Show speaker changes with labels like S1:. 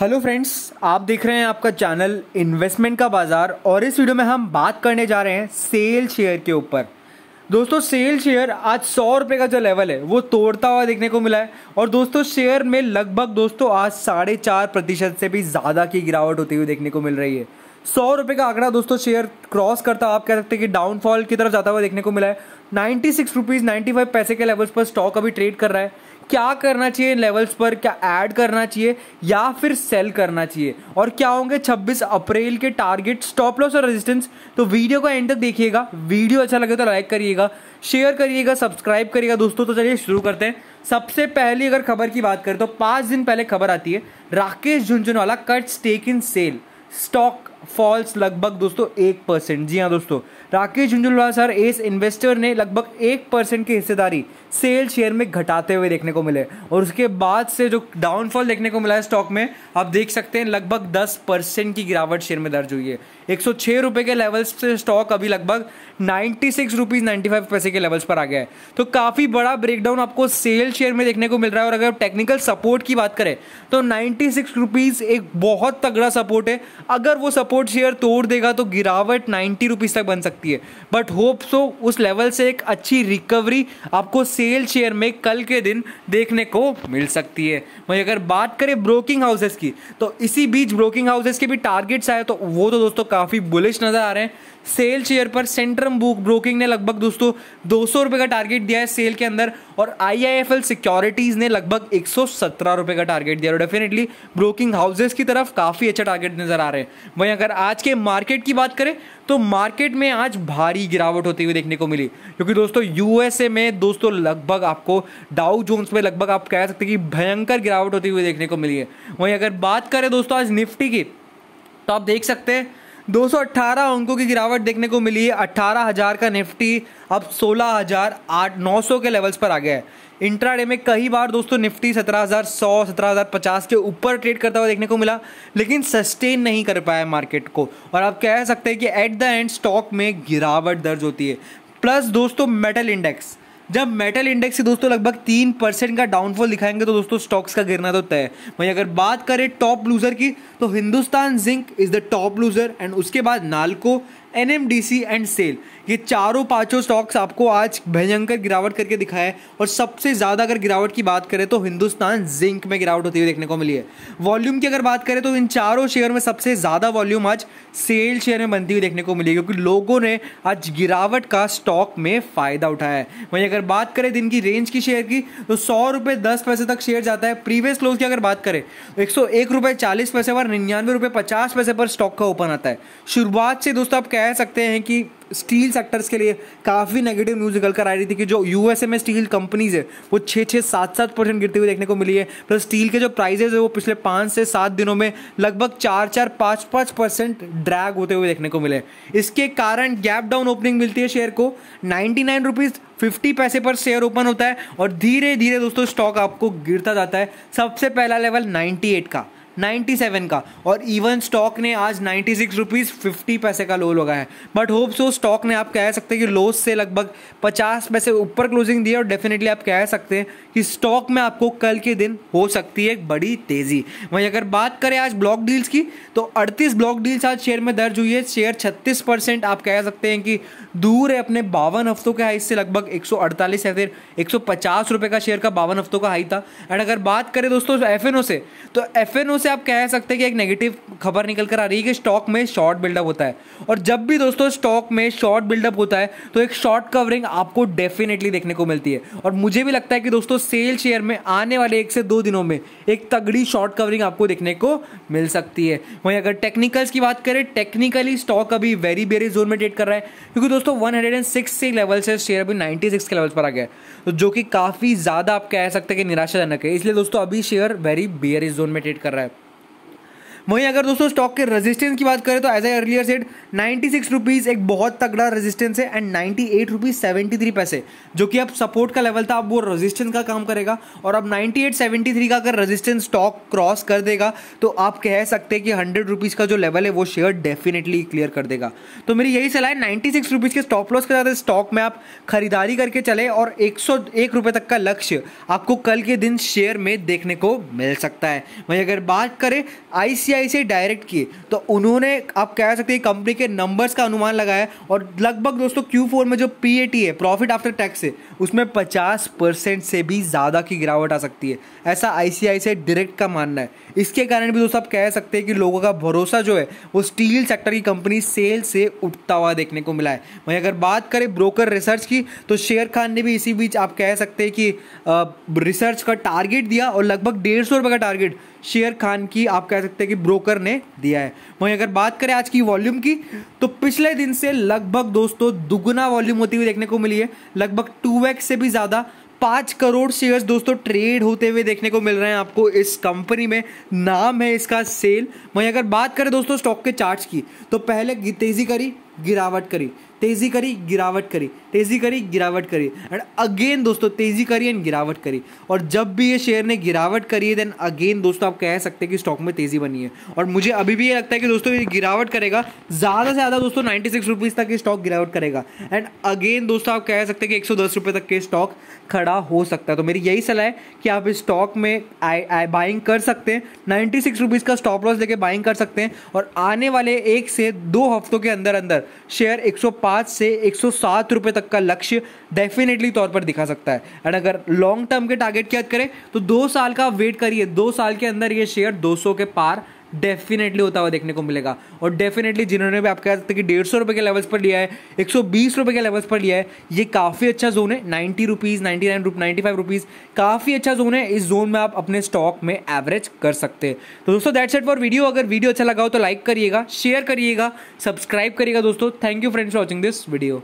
S1: hello friends आप देख रहे हैं आपका चैनल इन्वेस्टमेंट का बाज़ार और इस वीडियो में हम बात करने जा रहे हैं सेल शेयर के ऊपर दोस्तों सेल शेयर आज सौ रुपये का जो लेवल है वो तोड़ता हुआ देखने को मिला है और दोस्तों शेयर में लगभग दोस्तों आज साढ़े चार प्रतिशत से भी ज़्यादा की गिरावट होती हुई देखने को मिल रही है सौ रुपये का आंकड़ा दोस्तों शेयर क्रॉस करता आप कह सकते हैं कि डाउनफॉल की तरफ जाता हुआ देखने को मिला है ninety six rupees ninety five पैसे के लेवल्स पर स्टॉक अभी ट्रेड कर रहा है क्या करना चाहिए लेवल्स पर क्या ऐड करना चाहिए या फिर सेल करना चाहिए और क्या होंगे 26 अप्रैल के टारगेट स्टॉप लॉस और रेजिस्टेंस तो वीडियो को एंड तक देखिएगा वीडियो अच्छा लगे तो लाइक करिएगा शेयर करिएगा सब्सक्राइब करिएगा दोस्तों तो चलिए शुरू करते हैं सबसे पहली अगर खबर की बात करें तो पाँच दिन पहले खबर आती है Rakesh Jhunjhunwala cut stake in SAIL stock falls लगभग दोस्तों एक परसेंट जी हाँ दोस्तों राकेश झुंझुनवाल सर इस इन्वेस्टर ने लगभग एक परसेंट की हिस्सेदारी सेल शेयर में घटाते हुए देखने को मिले और उसके बाद से जो डाउनफॉल देखने को मिला है स्टॉक में आप देख सकते हैं लगभग दस परसेंट की गिरावट शेयर में दर्ज हुई है एक सौ छः रुपये के लेवल्स से स्टॉक अभी लगभग ninety six rupees ninety five पैसे के लेवल्स पर आ गया है तो काफ़ी बड़ा ब्रेकडाउन आपको सेल शेयर में देखने को मिल रहा है और अगर टेक्निकल सपोर्ट की बात करें तो नाइन्टी सिक्स रुपीज़ एक बहुत तगड़ा सपोर्ट है अगर वो सपोर्ट शेयर तोड़ देगा तो गिरावट नाइन्टी रुपीज़ तक बन सकती है बट होप सो उस लेवल से एक अच्छी रिकवरी आपको सेल शेयर में कल के दिन देखने को मिल सकती है वहीं अगर बात करें ब्रोकिंग हाउसेस की तो इसी बीच ब्रोकिंग हाउसेस के भी टारगेट्स आए तो वो तो दोस्तों काफ़ी बुलिश नज़र आ रहे हैं सेल चेयर पर सेंट्रम बुक ब्रोकिंग ने लगभग दोस्तों दो सौ रुपये का टारगेट दिया है सेल के अंदर और I I F L securities ने लगभग एक सौ सत्रह रुपये का टारगेट दिया और डेफिनेटली ब्रोकिंग हाउसेज की तरफ काफ़ी अच्छा टारगेट नज़र आ रहे हैं वहीं अगर आज के मार्केट की बात करें तो मार्केट में आज भारी गिरावट होती हुई देखने को मिली क्योंकि दोस्तों यूएसए में दोस्तों लगभग आपको डाउ जोन्स में लगभग आप कह सकते हैं कि भयंकर गिरावट होती हुई देखने को मिली है वहीं अगर बात करें दोस्तों आज निफ्टी की तो आप देख सकते हैं 218 अंकों की गिरावट देखने को मिली है हज़ार का निफ्टी अब सोलह हजार आठ नौ सौ के लेवल्स पर आ गया है इंट्राडे में कई बार दोस्तों निफ्टी 17,100 17,050 के ऊपर ट्रेड करता हुआ देखने को मिला लेकिन सस्टेन नहीं कर पाया मार्केट को और आप कह सकते हैं कि एट द एंड स्टॉक में गिरावट दर्ज होती है प्लस दोस्तों मेटल इंडेक्स जब मेटल इंडेक्स से दोस्तों लगभग तीन परसेंट का डाउनफॉल दिखाएंगे तो दोस्तों स्टॉक्स का गिरना तो तय वहीं अगर बात करें टॉप लूजर की तो Hindustan zinc is the top loser and उसके बाद नालको एन एंड सेल ये चारों पांचों स्टॉक्स आपको आज भयंकर गिरावट करके दिखाया है और सबसे ज़्यादा अगर गिरावट की बात करें तो हिंदुस्तान जिंक में गिरावट होती हुई देखने को मिली है वॉल्यूम की अगर बात करें तो इन चारों शेयर में सबसे ज़्यादा वॉल्यूम आज सेल शेयर में बनती हुई देखने को मिली क्योंकि लोगों ने आज गिरावट का स्टॉक में फ़ायदा उठाया है वहीं अगर बात करें दिन की रेंज की शेयर की तो सौ रुपये दस पैसे तक शेयर जाता है प्रीवियस क्लोज की अगर बात करें तो एक सौ एक रुपये चालीस पैसे पर निन्यानवे रुपये पचास पैसे पर स्टॉक का ओपन आता है शुरुआत से दोस्तों आप कह कह सकते हैं कि स्टील सेक्टर्स के लिए काफ़ी नेगेटिव न्यूज़ निकल कर आ रही थी कि जो यूएसए में स्टील कंपनीज है वो छः छः सात सात परसेंट गिरते हुए देखने को मिली है प्लस स्टील के जो प्राइजेज है वो पिछले पाँच से सात दिनों में लगभग चार चार पाँच पाँच परसेंट ड्रैग होते हुए देखने को मिले इसके कारण गैप डाउन ओपनिंग मिलती है शेयर को नाइन्टी नाइन रुपीज़ फिफ्टी पैसे पर शेयर ओपन होता है और धीरे धीरे दोस्तों स्टॉक आपको गिरता जाता है सबसे पहला लेवल नाइन्टी एट का 97 का और इवन स्टॉक ने आज नाइन्टी सिक्स रुपीज़ फिफ्टी पैसे का लो लगाया है बट होप सो स्टॉक ने आप कह सकते हैं कि लोस से लगभग 50 पैसे ऊपर क्लोजिंग दी है और डेफिनेटली आप कह सकते हैं कि स्टॉक में आपको कल के दिन हो सकती है एक बड़ी तेज़ी वहीं अगर बात करें आज ब्लॉक डील्स की तो अड़तीस ब्लॉक डील्स आज शेयर में दर्ज हुई है शेयर छत्तीस आप कह सकते हैं कि दूर है अपने बावन हफ्तों के हाई से लगभग एक या फिर एक का शेयर का बावन हफ्तों का हाई था एंड अगर बात करें दोस्तों एफ से तो एफ से से आप कह सकते हैं कि एक नेगेटिव खबर निकल कर आ रही है कि स्टॉक में शॉर्ट बिल्डअप होता है और जब भी दोस्तों स्टॉक में शॉर्ट बिल्डअप होता है तो एक शॉर्ट कवरिंग आपको डेफिनेटली देखने को मिलती है और मुझे भी लगता है कि दोस्तों सेल शेयर में आने वाले एक से दो दिनों में एक तगड़ी शॉर्ट कवरिंग आपको देखने को मिल सकती है वहीं अगर टेक्निकल्स की बात करें टेक्निकली स्टॉक अभी वेरी वेरी जोन में ट्रेड कर रहा है क्योंकि दोस्तों वन हंड्रेड एंड सिक्स से लेवल से शेयर अभी सिक्स के लेवल पर आ गया तो जो कि काफ़ी ज़्यादा आप कह सकते हैं कि निराशाजनक है इसलिए दोस्तों अभी शेयर वेरी इस जोन में ट्रेड कर रहा है वहीं अगर दोस्तों स्टॉक के रेजिस्टेंस की बात करें तो as I earlier said ninety six rupees एक बहुत तगड़ा रेजिस्टेंस है and ninety eight rupees seventy three पैसे जो कि अब सपोर्ट का लेवल था अब वो रेजिस्टेंस का काम करेगा और अब नाइन्टी एट सेवेंटी थ्री का अगर रेजिस्टेंस स्टॉक क्रॉस कर देगा तो आप कह सकते हैं कि हंड्रेड रुपीज़ का जो लेवल है वो शेयर डेफिनेटली क्लियर कर देगा तो मेरी यही सलाह है नाइन्टी सिक्स रुपीज़ के स्टॉप लॉस के साथ स्टॉक में आप खरीदारी करके चले और एक सौ एक रुपये तक का लक्ष्य आपको कल के दिन शेयर में देखने को मिल सकता है वहीं अगर बात करें आई बीसीसीआई से डायरेक्ट किए तो उन्होंने आप कह सकते हैं कंपनी के नंबर्स का अनुमान लगाया और लगभग दोस्तों क्यू फोर में जो पी है प्रॉफिट आफ्टर टैक्स है उसमें पचास परसेंट से भी ज़्यादा की गिरावट आ सकती है ऐसा आई से डायरेक्ट का मानना है इसके कारण भी दोस्तों आप कह सकते हैं कि लोगों का भरोसा जो है वो स्टील सेक्टर की कंपनी सेल से उठता हुआ देखने को मिला है वहीं अगर बात करें ब्रोकर रिसर्च की तो शेयर खान ने भी इसी बीच आप कह सकते हैं कि रिसर्च का टारगेट दिया और लगभग डेढ़ सौ रुपये का टारगेट शेयर खान की आप कह सकते हैं कि ब्रोकर ने दिया है वहीं अगर बात करें आज की वॉल्यूम की तो पिछले दिन से लगभग दोस्तों दुगुना वॉल्यूम होती हुई देखने को मिली है लगभग टू से भी ज़्यादा पाँच करोड़ शेयर्स दोस्तों ट्रेड होते हुए देखने को मिल रहे हैं आपको इस कंपनी में नाम है इसका सेल वहीं अगर बात करें दोस्तों स्टॉक के चार्ज की तो पहले तेजी करी गिरावट करी तेज़ी करी गिरावट करी तेज़ी करी गिरावट करी एंड अगेन दोस्तों तेज़ी करी एंड गिरावट करी और जब भी ये शेयर ने गिरावट करी है देन अगेन दोस्तों आप कह सकते हैं कि स्टॉक में तेज़ी बनी है और मुझे अभी भी ये लगता है कि दोस्तों ये गिरावट करेगा ज़्यादा से ज़्यादा दोस्तों नाइन्टी सिक्स रुपीज़ तक ये स्टॉक गिरावट करेगा एंड अगेन दोस्तों आप कह सकते हैं कि एक सौ दस रुपये तक के स्टॉक खड़ा हो सकता है तो मेरी यही सलाह है कि आप इस स्टॉक में आई आई बाइंग कर सकते हैं नाइन्टी सिक्स रुपीज़ का स्टॉप लॉस लेके बाइंग कर सकते हैं और आने वाले एक से दो हफ्तों के अंदर अंदर शेयर 105 से 107 रुपए तक का लक्ष्य डेफिनेटली तौर पर दिखा सकता है एंड अगर लॉन्ग टर्म के टारगेट की बात करें तो दो साल का वेट करिए दो साल के अंदर ये शेयर 200 के पार डेफिनेटली होता हुआ देखने को मिलेगा और डेफिनेटली जिन्होंने भी आप कह सकते कि डेढ़ सौ रुपये के लेवल्स पर लिया है एक सौ बीस रुपये के लेवल्स पर लिया है ये काफ़ी अच्छा जोन है ninety rupees ninety nine rupee ninety five rupees काफ़ी अच्छा जोन है इस जोन में आप अपने स्टॉक में एवरेज कर सकते हैं तो दोस्तों दैट सेट फॉर वीडियो अगर वीडियो अच्छा लगा हो तो लाइक करिएगा शेयर करिएगा सब्सक्राइब करिएगा दोस्तों thank you friends for watching this video